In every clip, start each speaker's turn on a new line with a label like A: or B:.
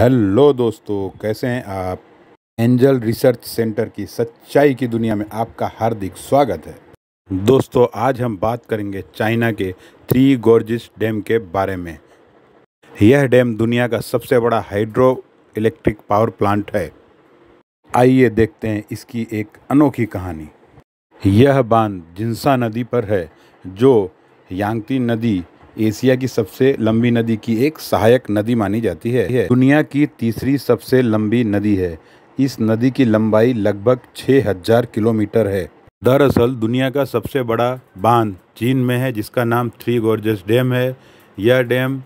A: hello दोस्तों कैसे हैं आप एंजल रिसर्च सेंटर की सच्चाई की दुनिया में आपका हार्दिक स्वागत है दोस्तों आज हम बात करेंगे चाइना के थ्री गोर्जिस डैम के बारे में यह डैम दुनिया का सबसे बड़ा हाइड्रो इलेक्ट्रिक पावर प्लांट है आइए देखते हैं इसकी एक अनोखी कहानी यह बांध जिंसा नदी पर है जो यांगती नदी एशिया की सबसे लंबी नदी की एक सहायक नदी मानी जाती है दुनिया की तीसरी सबसे लंबी नदी है इस नदी की लंबाई लगभग 6000 किलोमीटर है दरअसल दुनिया का सबसे बड़ा बांध चीन में है जिसका नाम थ्री गोर्जेस डैम है यह डैम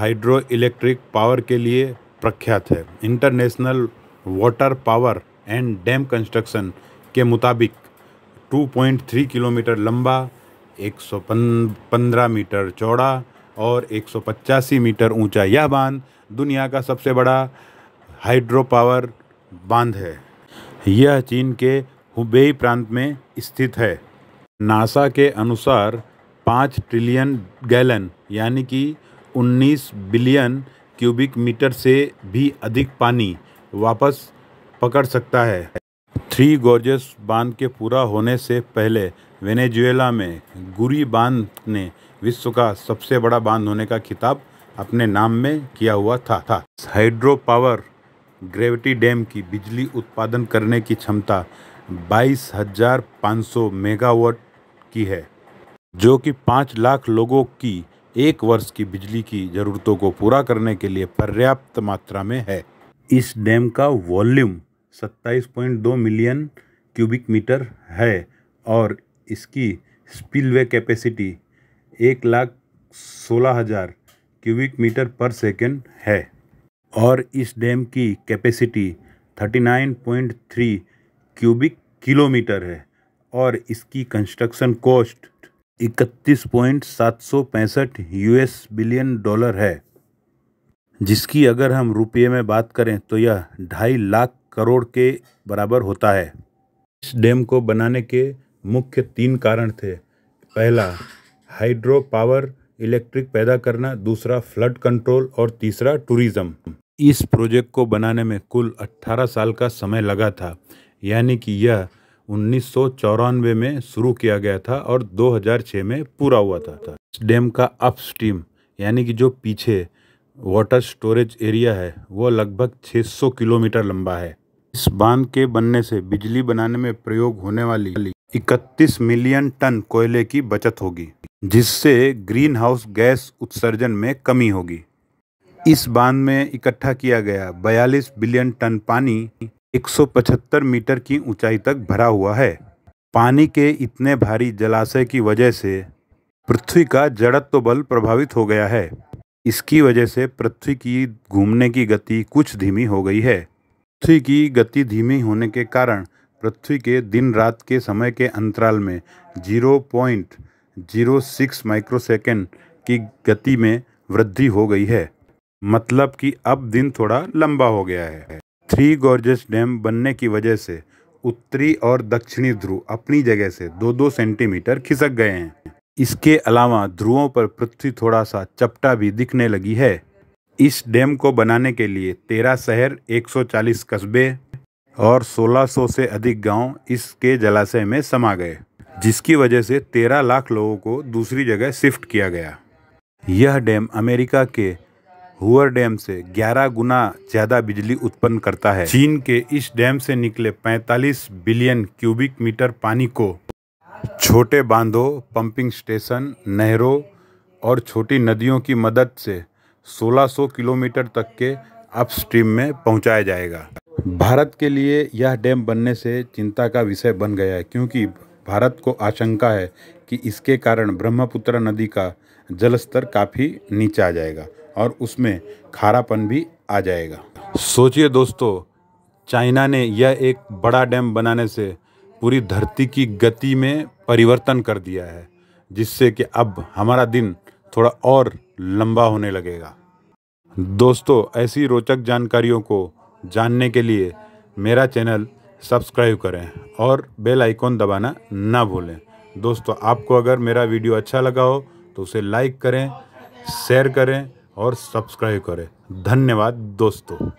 A: हाइड्रो इलेक्ट्रिक पावर के लिए प्रख्यात है international water power and dam construction के मुताबिक 2.3 किलोमीटर लंबा एक सौ पंद्रह मीटर चौड़ा और एक सौ पचासी मीटर ऊंचा यह बांध दुनिया का सबसे बड़ा हाइड्रो पावर बांध है यह चीन के हुबेई प्रांत में स्थित है नासा के अनुसार पाँच ट्रिलियन गैलन यानी कि 19 बिलियन क्यूबिक मीटर से भी अधिक पानी वापस पकड़ सकता है थ्री गोर्जेस बांध के पूरा होने से पहले वेनेजुएला में गुरी बांध ने विश्व का सबसे बड़ा बांध होने का खिताब अपने नाम में किया हुआ था था हाइड्रो पावर ग्रेविटी डैम की बिजली उत्पादन करने की क्षमता 22,500 मेगावाट की है जो कि 5 लाख लोगों की एक वर्ष की बिजली की ज़रूरतों को पूरा करने के लिए पर्याप्त मात्रा में है इस डैम का वॉल्यूम 27.2 मिलियन क्यूबिक मीटर है और इसकी स्पिलवे कैपेसिटी एक लाख सोलह हज़ार क्यूबिक मीटर पर सेकेंड है और इस डैम की capacity thirty nine point three cubic kilometre है और इसकी कंस्ट्रक्शन कॉस्ट इकतीस पॉइंट सात सौ पैंसठ यूएस बिलियन डॉलर है जिसकी अगर हम रुपये में बात करें तो यह ढाई लाख करोड़ के बराबर होता है इस डैम को बनाने के मुख्य तीन कारण थे पहला हाइड्रो पावर इलेक्ट्रिक पैदा करना दूसरा फ्लड कंट्रोल और तीसरा टूरिज्म इस प्रोजेक्ट को बनाने में कुल 18 साल का समय लगा था यानी कि यह उन्नीस में शुरू किया गया था और 2006 में पूरा हुआ था, इस डैम का अपस्ट्रीम यानी कि जो पीछे वाटर स्टोरेज एरिया है वो लगभग 600 किलोमीटर लंबा है इस बांध के बनने से बिजली बनाने में प्रयोग होने वाली इकतीस मिलियन टन कोयले की बचत होगी जिससे ग्रीन हाउस गैस उत्सर्जन में कमी होगी इस बांध में इकट्ठा किया गया 42 बिलियन टन पानी 175 मीटर की ऊंचाई तक भरा हुआ है पानी के इतने भारी जलाशय की वजह से पृथ्वी का जड़त्व बल प्रभावित हो गया है इसकी वजह से पृथ्वी की घूमने की गति कुछ धीमी हो गई है पृथ्वी की गति धीमी होने के कारण पृथ्वी के दिन रात के समय के अंतराल में zero point zero six microsecond की गति में वृद्धि हो गई है मतलब कि अब दिन थोड़ा लंबा हो गया है थ्री गॉर्जेस डैम बनने की वजह से उत्तरी और दक्षिणी ध्रुव अपनी जगह से दो दो सेंटीमीटर खिसक गए हैं इसके अलावा ध्रुवों पर पृथ्वी थोड़ा सा चपटा भी दिखने लगी है इस डैम को बनाने के लिए तेरह शहर 140 कस्बे और 1600 से अधिक गांव इसके जलाशय में समा गए जिसकी वजह से 13 लाख लोगों को दूसरी जगह शिफ्ट किया गया यह डैम अमेरिका के हुअर डैम से 11 गुना ज़्यादा बिजली उत्पन्न करता है चीन के इस डैम से निकले 45 बिलियन क्यूबिक मीटर पानी को छोटे बांधों पंपिंग स्टेशन नहरों और छोटी नदियों की मदद से 1600 किलोमीटर तक के अपस्ट्रीम में पहुंचाया जाएगा भारत के लिए यह डैम बनने से चिंता का विषय बन गया है क्योंकि भारत को आशंका है कि इसके कारण ब्रह्मपुत्र नदी का जलस्तर काफ़ी नीचा आ जाएगा और उसमें खारापन भी आ जाएगा सोचिए दोस्तों चाइना ने यह एक बड़ा डैम बनाने से पूरी धरती की गति में परिवर्तन कर दिया है जिससे कि अब हमारा दिन थोड़ा और लंबा होने लगेगा दोस्तों ऐसी रोचक जानकारियों को जानने के लिए मेरा चैनल सब्सक्राइब करें और बेल आइकॉन दबाना ना भूलें दोस्तों आपको अगर मेरा वीडियो अच्छा लगा हो तो उसे लाइक करें शेयर करें और सब्सक्राइब करें धन्यवाद दोस्तों